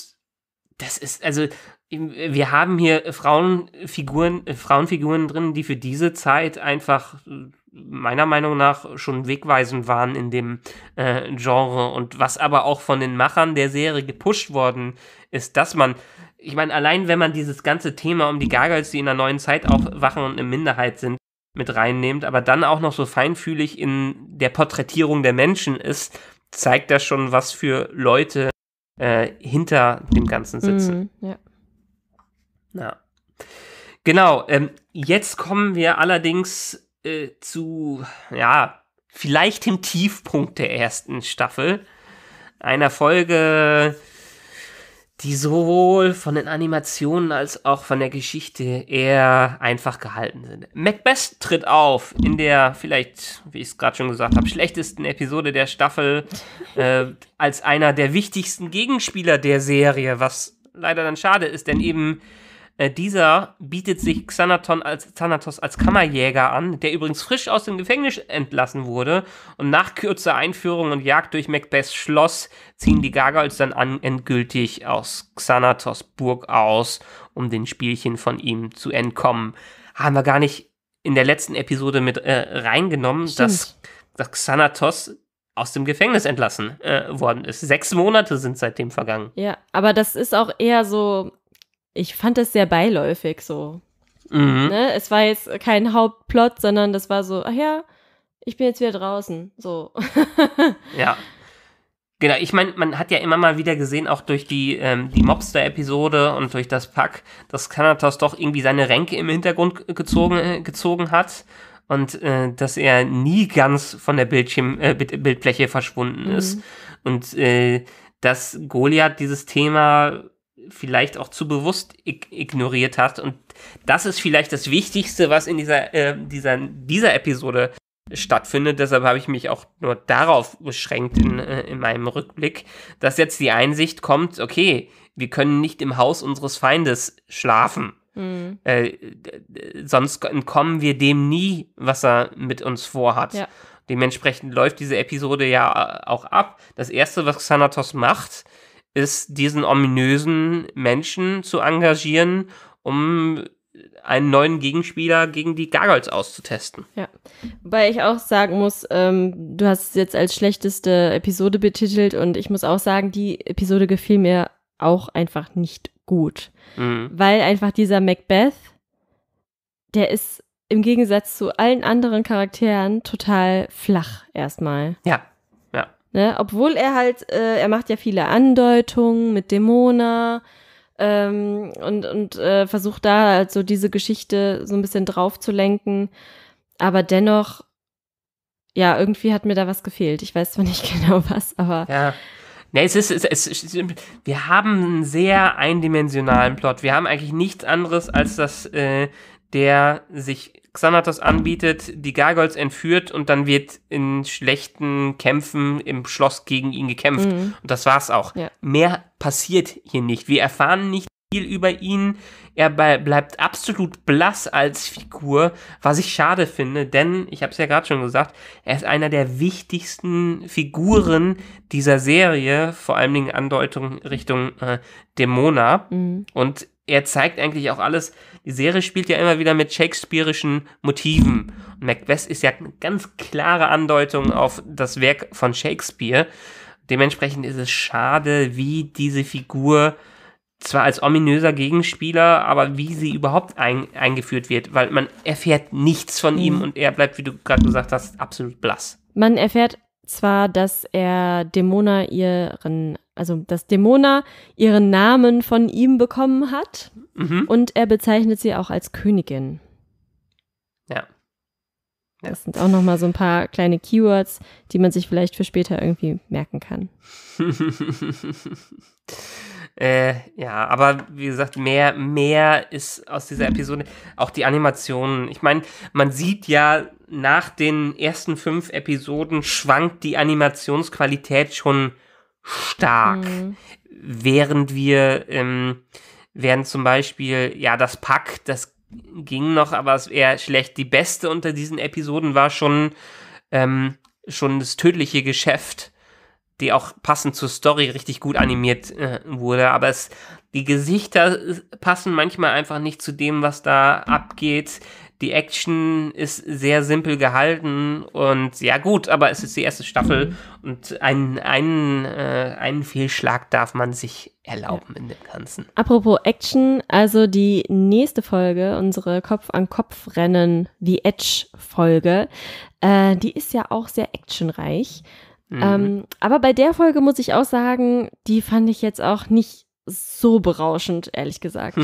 das ist, also, wir haben hier Frauenfiguren, äh, Frauenfiguren drin, die für diese Zeit einfach äh, meiner Meinung nach schon wegweisend waren in dem äh, Genre und was aber auch von den Machern der Serie gepusht worden ist, dass man, ich meine, allein wenn man dieses ganze Thema um die Gargoyles, die in der neuen Zeit auch wachen und eine Minderheit sind, mit reinnimmt, aber dann auch noch so feinfühlig in der Porträtierung der Menschen ist, zeigt das schon, was für Leute äh, hinter dem Ganzen sitzen. Mm, ja. Na. Genau, ähm, jetzt kommen wir allerdings äh, zu, ja, vielleicht dem Tiefpunkt der ersten Staffel. Einer Folge, die sowohl von den Animationen als auch von der Geschichte eher einfach gehalten sind. Macbeth tritt auf in der vielleicht, wie ich es gerade schon gesagt habe, schlechtesten Episode der Staffel äh, als einer der wichtigsten Gegenspieler der Serie, was leider dann schade ist, denn eben äh, dieser bietet sich Xanaton als, Xanatos als Kammerjäger an, der übrigens frisch aus dem Gefängnis entlassen wurde. Und nach kürzer Einführung und Jagd durch Macbeths Schloss ziehen die Gargoyles dann an, endgültig aus Xanatos Burg aus, um den Spielchen von ihm zu entkommen. Haben wir gar nicht in der letzten Episode mit äh, reingenommen, dass, dass Xanatos aus dem Gefängnis entlassen äh, worden ist. Sechs Monate sind seitdem vergangen. Ja, aber das ist auch eher so ich fand das sehr beiläufig so. Mhm. Ne? Es war jetzt kein Hauptplot, sondern das war so, ach ja, ich bin jetzt wieder draußen. So. ja. Genau, ich meine, man hat ja immer mal wieder gesehen, auch durch die, ähm, die Mobster-Episode und durch das Pack, dass Kanatos doch irgendwie seine Ränke im Hintergrund gezogen, äh, gezogen hat und äh, dass er nie ganz von der Bildschirm, äh, Bildfläche verschwunden ist. Mhm. Und äh, dass Goliath dieses Thema vielleicht auch zu bewusst ignoriert hat. Und das ist vielleicht das Wichtigste, was in dieser, äh, dieser, dieser Episode stattfindet. Deshalb habe ich mich auch nur darauf beschränkt in, äh, in meinem Rückblick, dass jetzt die Einsicht kommt, okay, wir können nicht im Haus unseres Feindes schlafen. Mhm. Äh, sonst entkommen wir dem nie, was er mit uns vorhat. Ja. Dementsprechend läuft diese Episode ja äh, auch ab. Das Erste, was Xanatos macht, ist, diesen ominösen Menschen zu engagieren, um einen neuen Gegenspieler gegen die Gargoyles auszutesten. Ja, wobei ich auch sagen muss, ähm, du hast es jetzt als schlechteste Episode betitelt und ich muss auch sagen, die Episode gefiel mir auch einfach nicht gut, mhm. weil einfach dieser Macbeth, der ist im Gegensatz zu allen anderen Charakteren total flach erstmal. Ja, Ne? Obwohl er halt, äh, er macht ja viele Andeutungen mit Dämona ähm, und, und äh, versucht da halt so diese Geschichte so ein bisschen drauf zu lenken. Aber dennoch, ja, irgendwie hat mir da was gefehlt. Ich weiß zwar nicht genau was, aber. Ja. Ne, es ist, es, es, es, wir haben einen sehr eindimensionalen Plot. Wir haben eigentlich nichts anderes als dass äh, der sich Xanatos anbietet, die Gargoyles entführt und dann wird in schlechten Kämpfen im Schloss gegen ihn gekämpft. Mhm. Und das war's auch. Ja. Mehr passiert hier nicht. Wir erfahren nicht viel über ihn. Er bleibt absolut blass als Figur, was ich schade finde, denn ich habe es ja gerade schon gesagt, er ist einer der wichtigsten Figuren dieser Serie, vor allen Dingen Andeutung Richtung äh, Dämona. Mhm. Und er zeigt eigentlich auch alles, die Serie spielt ja immer wieder mit shakespearischen Motiven. Und Macbeth ist ja eine ganz klare Andeutung auf das Werk von Shakespeare. Dementsprechend ist es schade, wie diese Figur zwar als ominöser Gegenspieler, aber wie sie überhaupt ein, eingeführt wird, weil man erfährt nichts von ihm mhm. und er bleibt, wie du gerade gesagt hast, absolut blass. Man erfährt zwar, dass er Demona ihren, also dass Demona ihren Namen von ihm bekommen hat mhm. und er bezeichnet sie auch als Königin. Ja. ja. Das sind auch noch mal so ein paar kleine Keywords, die man sich vielleicht für später irgendwie merken kann. Äh, ja, aber wie gesagt, mehr, mehr ist aus dieser Episode. Auch die Animationen. Ich meine, man sieht ja nach den ersten fünf Episoden schwankt die Animationsqualität schon stark. Mhm. Während wir, ähm, während zum Beispiel, ja, das Pack, das ging noch, aber es wäre schlecht. Die beste unter diesen Episoden war schon, ähm, schon das tödliche Geschäft die auch passend zur Story richtig gut animiert äh, wurde. Aber es, die Gesichter äh, passen manchmal einfach nicht zu dem, was da abgeht. Die Action ist sehr simpel gehalten und ja gut, aber es ist die erste Staffel und einen, einen, äh, einen Fehlschlag darf man sich erlauben in dem Ganzen. Apropos Action, also die nächste Folge, unsere Kopf-an-Kopf-Rennen, die Edge-Folge, äh, die ist ja auch sehr actionreich. Mhm. Ähm, aber bei der Folge muss ich auch sagen, die fand ich jetzt auch nicht so berauschend, ehrlich gesagt.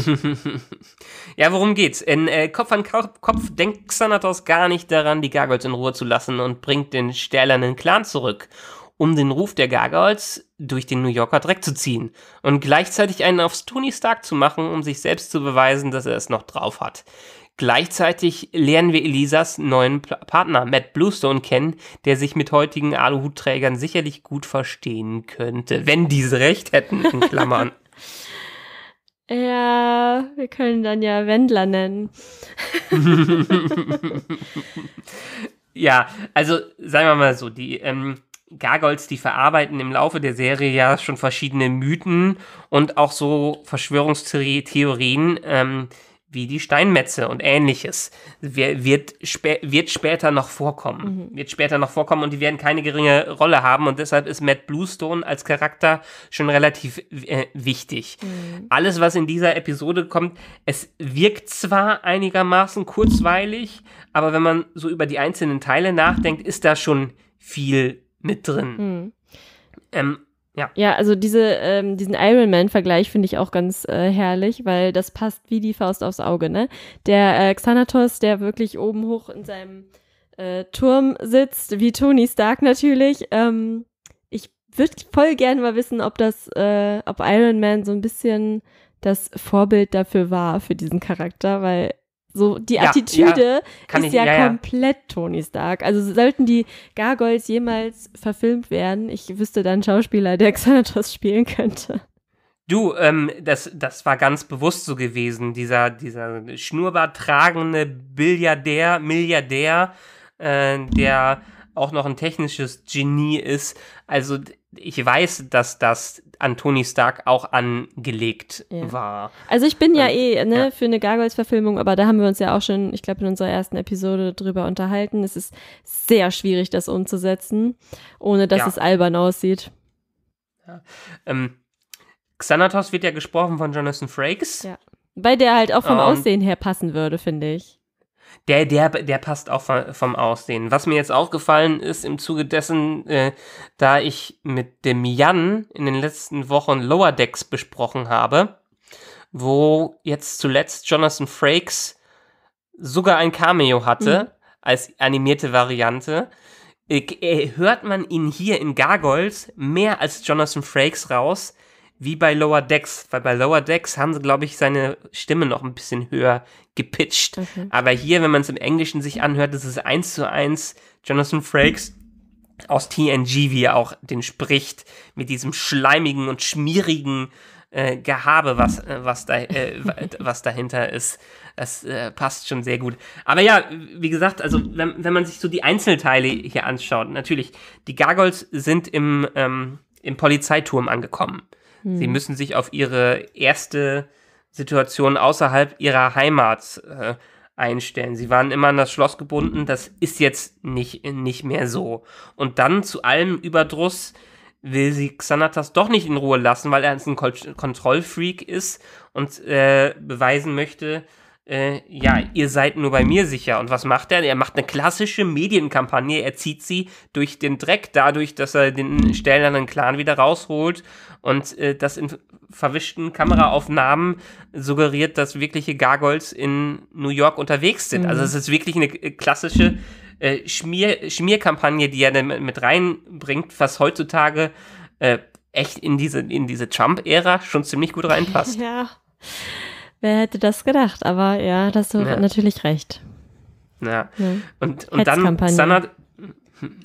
ja, worum geht's? In äh, Kopf an Ka Kopf denkt Xanatos gar nicht daran, die Gargoyles in Ruhe zu lassen und bringt den stählernen Clan zurück, um den Ruf der Gargoyles durch den New Yorker Dreck zu ziehen und gleichzeitig einen aufs Tony Stark zu machen, um sich selbst zu beweisen, dass er es noch drauf hat. Gleichzeitig lernen wir Elisas neuen Partner Matt Bluestone kennen, der sich mit heutigen Aluhutträgern sicherlich gut verstehen könnte, wenn diese recht hätten, in Klammern. ja, wir können dann ja Wendler nennen. ja, also sagen wir mal so, die ähm, Gargoyles, die verarbeiten im Laufe der Serie ja schon verschiedene Mythen und auch so Verschwörungstheorien. Ähm, wie die Steinmetze und ähnliches, wird, spä wird später noch vorkommen. Mhm. Wird später noch vorkommen und die werden keine geringe Rolle haben und deshalb ist Matt Bluestone als Charakter schon relativ äh, wichtig. Mhm. Alles, was in dieser Episode kommt, es wirkt zwar einigermaßen kurzweilig, aber wenn man so über die einzelnen Teile nachdenkt, ist da schon viel mit drin. Mhm. Ähm, ja. ja, also diese, ähm, diesen Iron man vergleich finde ich auch ganz äh, herrlich, weil das passt wie die Faust aufs Auge, ne? Der äh, Xanatos, der wirklich oben hoch in seinem äh, Turm sitzt, wie Tony Stark natürlich. Ähm, ich würde voll gerne mal wissen, ob das, äh, ob Iron Man so ein bisschen das Vorbild dafür war, für diesen Charakter, weil so, die ja, Attitüde ja, ist ich, ja, ja, komplett Tony Stark. Also sollten die Gargoyles jemals verfilmt werden, ich wüsste dann Schauspieler, der Xanatos spielen könnte. Du, ähm, das, das war ganz bewusst so gewesen, dieser, dieser Schnurrbart tragende Billiardär, Milliardär, äh, der auch noch ein technisches Genie ist. Also ich weiß, dass das an Tony Stark auch angelegt ja. war. Also ich bin ja Und, eh ne, ja. für eine Gargoyles-Verfilmung, aber da haben wir uns ja auch schon, ich glaube, in unserer ersten Episode drüber unterhalten. Es ist sehr schwierig, das umzusetzen, ohne dass ja. es albern aussieht. Ähm, Xanatos wird ja gesprochen von Jonathan Frakes. Ja. Weil der halt auch vom um, ähm, Aussehen her passen würde, finde ich. Der, der, der passt auch vom Aussehen. Was mir jetzt auch gefallen ist im Zuge dessen, äh, da ich mit dem Jan in den letzten Wochen Lower Decks besprochen habe, wo jetzt zuletzt Jonathan Frakes sogar ein Cameo hatte mhm. als animierte Variante, äh, hört man ihn hier in Gargoyles mehr als Jonathan Frakes raus, wie bei Lower Decks, weil bei Lower Decks haben sie, glaube ich, seine Stimme noch ein bisschen höher gepitcht. Mhm. Aber hier, wenn man es im Englischen sich anhört, ist es eins zu eins Jonathan Frakes aus TNG, wie er auch den spricht, mit diesem schleimigen und schmierigen äh, Gehabe, was, äh, was, da, äh, was dahinter ist. Das äh, passt schon sehr gut. Aber ja, wie gesagt, also wenn, wenn man sich so die Einzelteile hier anschaut, natürlich, die Gargoyles sind im, ähm, im Polizeiturm angekommen. Sie hm. müssen sich auf ihre erste Situation außerhalb ihrer Heimat äh, einstellen. Sie waren immer an das Schloss gebunden, das ist jetzt nicht, nicht mehr so. Und dann zu allem Überdruss will sie Xanatas doch nicht in Ruhe lassen, weil er ein Kontrollfreak ist und äh, beweisen möchte, äh, ja, ihr seid nur bei mir sicher. Und was macht er? Er macht eine klassische Medienkampagne. Er zieht sie durch den Dreck dadurch, dass er den stellenden Clan wieder rausholt und äh, das in verwischten Kameraaufnahmen suggeriert, dass wirkliche Gargoyles in New York unterwegs sind. Also mhm. Also es ist wirklich eine äh, klassische äh, Schmier Schmierkampagne, die er mit reinbringt, was heutzutage äh, echt in diese, in diese Trump-Ära schon ziemlich gut reinpasst. Ja. Wer hätte das gedacht? Aber ja, das hast du ja. natürlich recht. Ja. ja. Und, und dann, dann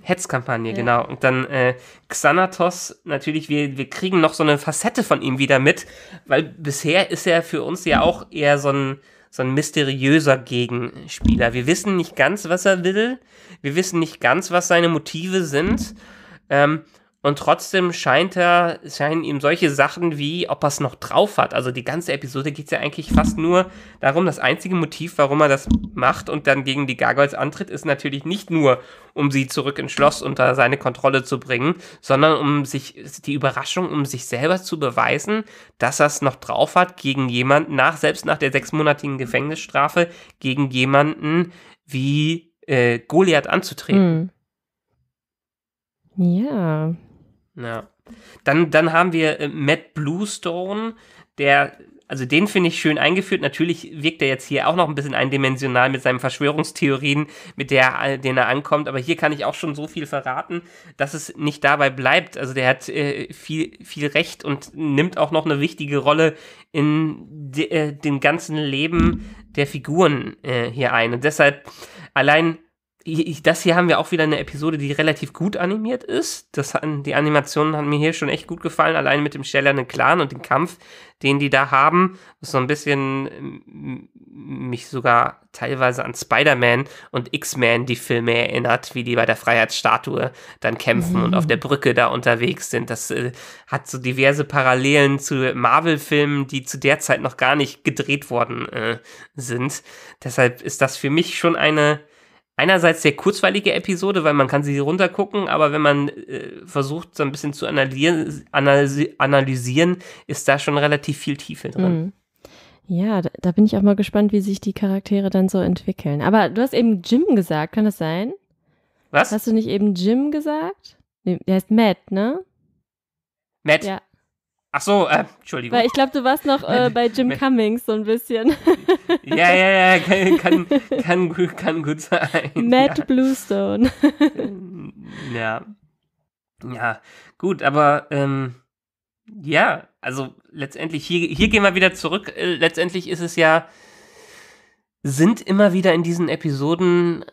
Hetzkampagne, ja. genau. Und dann äh, Xanatos, natürlich, wir, wir kriegen noch so eine Facette von ihm wieder mit, weil bisher ist er für uns ja auch eher so ein, so ein mysteriöser Gegenspieler. Wir wissen nicht ganz, was er will. Wir wissen nicht ganz, was seine Motive sind. Ähm, und trotzdem scheint er, scheinen ihm solche Sachen wie, ob er es noch drauf hat. Also die ganze Episode geht es ja eigentlich fast nur darum, das einzige Motiv, warum er das macht und dann gegen die Gargoyles antritt, ist natürlich nicht nur, um sie zurück ins Schloss unter seine Kontrolle zu bringen, sondern um sich, die Überraschung, um sich selber zu beweisen, dass er es noch drauf hat gegen jemanden, nach, selbst nach der sechsmonatigen Gefängnisstrafe, gegen jemanden wie äh, Goliath anzutreten. Hm. Ja, ja. Dann, dann haben wir äh, Matt Bluestone, der, also den finde ich schön eingeführt. Natürlich wirkt er jetzt hier auch noch ein bisschen eindimensional mit seinen Verschwörungstheorien, mit der, äh, denen er ankommt. Aber hier kann ich auch schon so viel verraten, dass es nicht dabei bleibt. Also der hat äh, viel, viel Recht und nimmt auch noch eine wichtige Rolle in de, äh, dem ganzen Leben der Figuren äh, hier ein. Und deshalb allein das hier haben wir auch wieder eine Episode, die relativ gut animiert ist. Das, die Animationen haben mir hier schon echt gut gefallen, allein mit dem Stellernen Clan und dem Kampf, den die da haben. Was so ein bisschen mm, mich sogar teilweise an Spider-Man und X-Men die Filme erinnert, wie die bei der Freiheitsstatue dann kämpfen mhm. und auf mhm. der Brücke da unterwegs sind. Das äh, hat so diverse Parallelen zu Marvel-Filmen, die zu der Zeit noch gar nicht gedreht worden äh, sind. Deshalb ist das für mich schon eine einerseits sehr kurzweilige Episode, weil man kann sie runtergucken, aber wenn man äh, versucht, so ein bisschen zu analysieren, analysi analysieren, ist da schon relativ viel Tiefe drin. Mhm. Ja, da, da, bin ich auch mal gespannt, wie sich die Charaktere dann so entwickeln. Aber du hast eben Jim gesagt, kann das sein? Was? Hast du nicht eben Jim gesagt? Nee, der heißt Matt, ne? Matt. Ja, Ach so, äh, Entschuldigung. Weil ich glaube, du warst noch äh, bei Jim Cummings so ein bisschen. ja, ja, ja, kann, kann, kann, gut, kann gut sein. Matt ja. Bluestone. ja. Ja, gut, aber ähm, ja, also letztendlich, hier, hier gehen wir wieder zurück. Äh, letztendlich ist es ja, sind immer wieder in diesen Episoden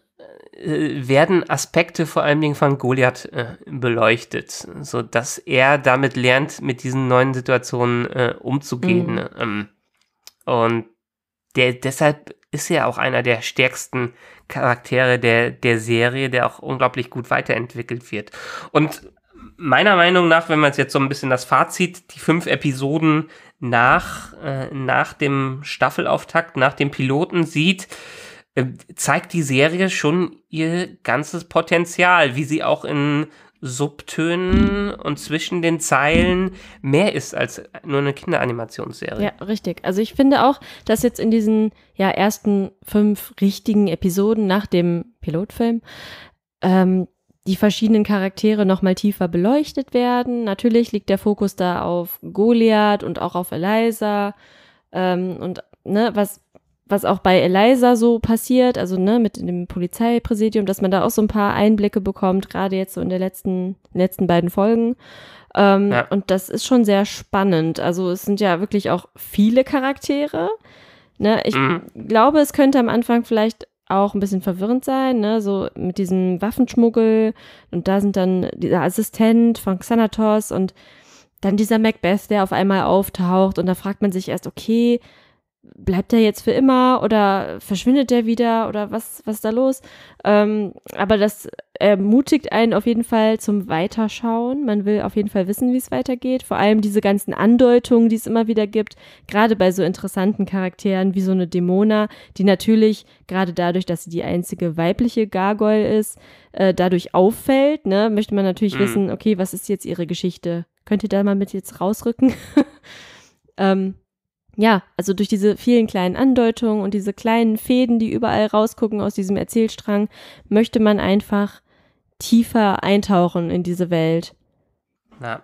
äh, werden Aspekte vor allen Dingen von Goliath äh, beleuchtet, so dass er damit lernt, mit diesen neuen Situationen äh, umzugehen. Mhm. Ähm, und der, deshalb ist er auch einer der stärksten Charaktere der, der Serie, der auch unglaublich gut weiterentwickelt wird. Und meiner Meinung nach, wenn man es jetzt so ein bisschen das Fazit, die fünf Episoden nach, äh, nach dem Staffelauftakt, nach dem Piloten sieht, ähm, zeigt die Serie schon ihr ganzes Potenzial, wie sie auch in Subtönen und zwischen den Zeilen mehr ist als nur eine Kinderanimationsserie. Ja, richtig. Also ich finde auch, dass jetzt in diesen ja, ersten fünf richtigen Episoden nach dem Pilotfilm ähm, die verschiedenen Charaktere nochmal tiefer beleuchtet werden. Natürlich liegt der Fokus da auf Goliath und auch auf Eliza ähm, und ne, was was auch bei Eliza so passiert, also ne, mit dem Polizeipräsidium, dass man da auch so ein paar Einblicke bekommt, gerade jetzt so in der letzten, den letzten beiden Folgen. Ähm, ja. Und das ist schon sehr spannend. Also es sind ja wirklich auch viele Charaktere. Ne? Ich mhm. glaube, es könnte am Anfang vielleicht auch ein bisschen verwirrend sein, ne? so mit diesem Waffenschmuggel und da sind dann dieser Assistent von Xanatos und dann dieser Macbeth, der auf einmal auftaucht und da fragt man sich erst, okay, bleibt er jetzt für immer oder verschwindet er wieder oder was, was ist da los? Ähm, aber das ermutigt einen auf jeden Fall zum Weiterschauen. Man will auf jeden Fall wissen, wie es weitergeht. Vor allem diese ganzen Andeutungen, die es immer wieder gibt, gerade bei so interessanten Charakteren wie so eine Dämona, die natürlich gerade dadurch, dass sie die einzige weibliche Gargoyle ist, äh, dadurch auffällt, ne, möchte man natürlich mhm. wissen, okay, was ist jetzt ihre Geschichte? Könnt ihr da mal mit jetzt rausrücken? ähm, ja, also durch diese vielen kleinen Andeutungen und diese kleinen Fäden, die überall rausgucken aus diesem Erzählstrang, möchte man einfach tiefer eintauchen in diese Welt. Ja.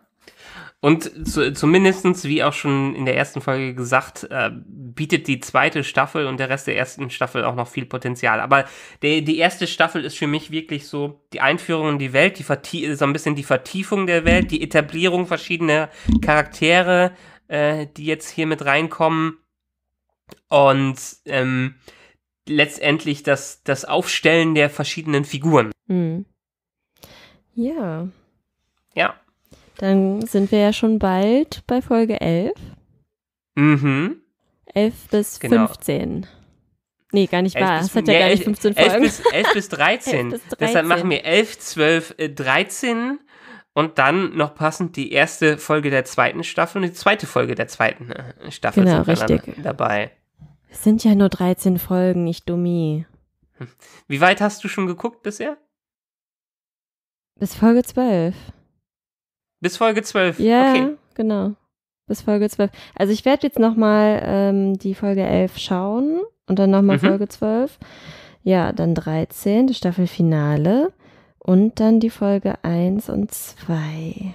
Und zu, zumindestens, wie auch schon in der ersten Folge gesagt, äh, bietet die zweite Staffel und der Rest der ersten Staffel auch noch viel Potenzial. Aber der, die erste Staffel ist für mich wirklich so die Einführung in die Welt, die so ein bisschen die Vertiefung der Welt, die Etablierung verschiedener Charaktere, äh, die jetzt hier mit reinkommen. Und ähm, letztendlich das, das Aufstellen der verschiedenen Figuren. Mhm. Ja. Ja. Dann sind wir ja schon bald bei Folge 11. Mhm. 11 bis genau. 15. Nee, gar nicht wahr. Es hat ja nee, gar nicht 15 Folgen. 11 bis, 11 bis 13. 11 bis 13. Deshalb machen wir 11, 12, 13 und dann noch passend die erste Folge der zweiten Staffel und die zweite Folge der zweiten äh, Staffel genau, sind richtig. Dann dabei. Es sind ja nur 13 Folgen, ich dummi. Hm. Wie weit hast du schon geguckt bisher? Bis Folge 12. Bis Folge 12? Ja, okay. genau. Bis Folge 12. Also ich werde jetzt nochmal ähm, die Folge 11 schauen und dann nochmal mhm. Folge 12. Ja, dann 13, das Staffelfinale und dann die Folge 1 und 2.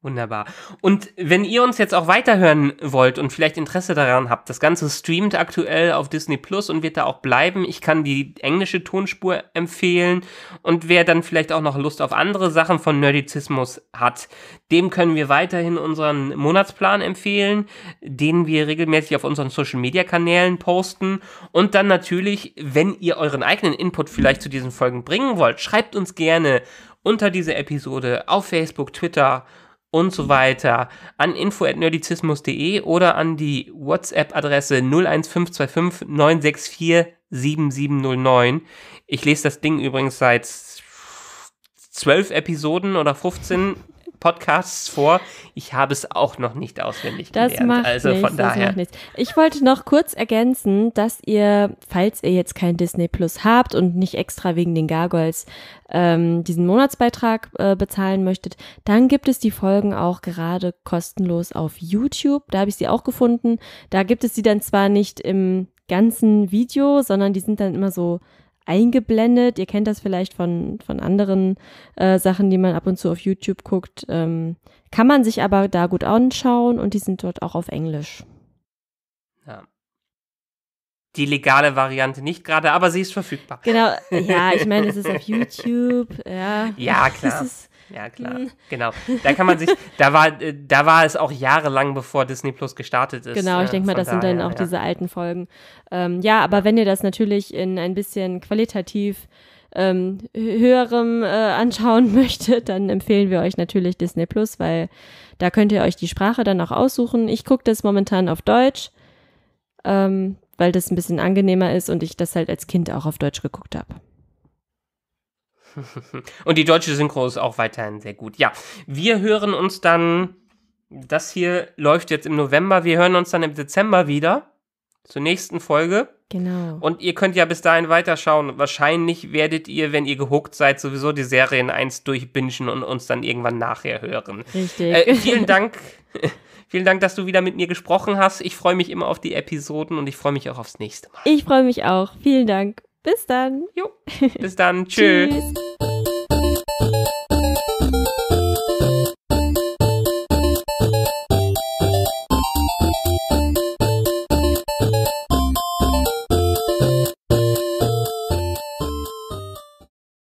Wunderbar. Und wenn ihr uns jetzt auch weiterhören wollt und vielleicht Interesse daran habt, das Ganze streamt aktuell auf Disney Plus und wird da auch bleiben. Ich kann die englische Tonspur empfehlen. Und wer dann vielleicht auch noch Lust auf andere Sachen von Nerdizismus hat, dem können wir weiterhin unseren Monatsplan empfehlen, den wir regelmäßig auf unseren Social Media Kanälen posten. Und dann natürlich, wenn ihr euren eigenen Input vielleicht zu diesen Folgen bringen wollt, schreibt uns gerne unter diese Episode auf Facebook, Twitter, und so weiter an info.nerdizismus.de oder an die WhatsApp-Adresse 01525 964 7709. Ich lese das Ding übrigens seit zwölf Episoden oder 15 Podcasts vor. Ich habe es auch noch nicht auswendig das gelernt. Macht also nichts, von daher. Ich wollte noch kurz ergänzen, dass ihr, falls ihr jetzt kein Disney Plus habt und nicht extra wegen den Gargoyles ähm, diesen Monatsbeitrag äh, bezahlen möchtet, dann gibt es die Folgen auch gerade kostenlos auf YouTube. Da habe ich sie auch gefunden. Da gibt es sie dann zwar nicht im ganzen Video, sondern die sind dann immer so eingeblendet. Ihr kennt das vielleicht von, von anderen äh, Sachen, die man ab und zu auf YouTube guckt. Ähm, kann man sich aber da gut anschauen und die sind dort auch auf Englisch. Ja die legale Variante nicht gerade, aber sie ist verfügbar. Genau, ja, ich meine, es ist auf YouTube, ja. Ja, klar. Es ist, ja, klar. Hm. genau. Da kann man sich, da war, äh, da war es auch jahrelang, bevor Disney Plus gestartet ist. Genau, ich äh, denke mal, das daher, sind dann auch ja. diese alten Folgen. Ähm, ja, aber wenn ihr das natürlich in ein bisschen qualitativ ähm, höherem äh, anschauen möchtet, dann empfehlen wir euch natürlich Disney Plus, weil da könnt ihr euch die Sprache dann auch aussuchen. Ich gucke das momentan auf Deutsch. Ähm, weil das ein bisschen angenehmer ist und ich das halt als Kind auch auf Deutsch geguckt habe. Und die deutsche Synchro ist auch weiterhin sehr gut. Ja, wir hören uns dann, das hier läuft jetzt im November, wir hören uns dann im Dezember wieder zur nächsten Folge. Genau. Und ihr könnt ja bis dahin weiterschauen. Wahrscheinlich werdet ihr, wenn ihr gehuckt seid, sowieso die Serien eins durchbingen und uns dann irgendwann nachher hören. Richtig. Äh, vielen Dank. Vielen Dank, dass du wieder mit mir gesprochen hast. Ich freue mich immer auf die Episoden und ich freue mich auch aufs nächste Mal. Ich freue mich auch. Vielen Dank. Bis dann. Jo. Bis dann. Tschüss. Tschüss.